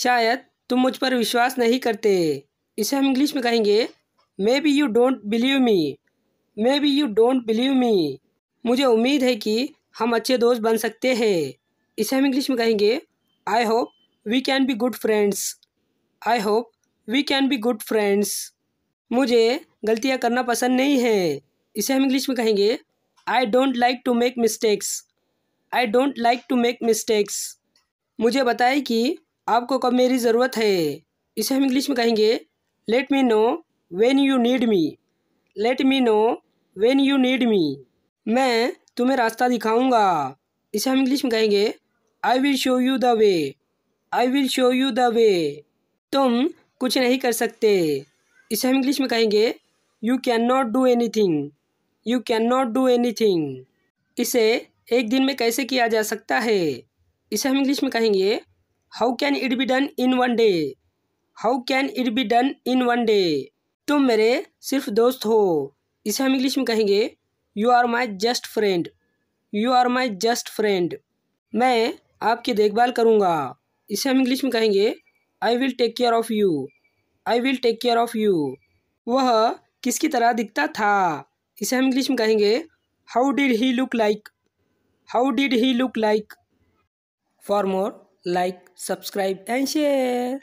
शायद तुम मुझ पर विश्वास नहीं करते इसे हम इंग्लिश में कहेंगे may be you don't believe me may be you don't believe me मुझे उम्मीद है कि हम अच्छे दोस्त बन सकते हैं इसे हम इंग्लिश में कहेंगे I hope we can be good friends I hope we can be good friends मुझे गलतियाँ करना पसंद नहीं है इसे हम इंग्लिश में कहेंगे I don't like to make mistakes I don't like to make mistakes मुझे बताए कि आपको कब मेरी ज़रूरत है इसे हम इंग्लिश में कहेंगे let me know when you need me let me know when you need me मैं तुम्हें रास्ता दिखाऊंगा इसे हम इंग्लिश में कहेंगे I will show you the way I will show you the way तुम कुछ नहीं कर सकते इसे हम इंग्लिश में कहेंगे you can not do any thing you can not do any thing इसे एक दिन में कैसे किया जा सकता है इसे हम इंग्लिश में कहेंगे how can it be done in one day how can it be done in one day तुम मेरे सिर्फ दोस्त हो इसे हम इंग्लिश में कहेंगे you are my just friend you are my just friend मैं आपकी देखभाल करूँगा इसे हम इंग्लिश में कहेंगे I will take care of you I will take care of you वह किसकी तरह दिखता था इसे हम इंग्लिश में कहेंगे how did he look like how did he look like for more like, subscribe and share.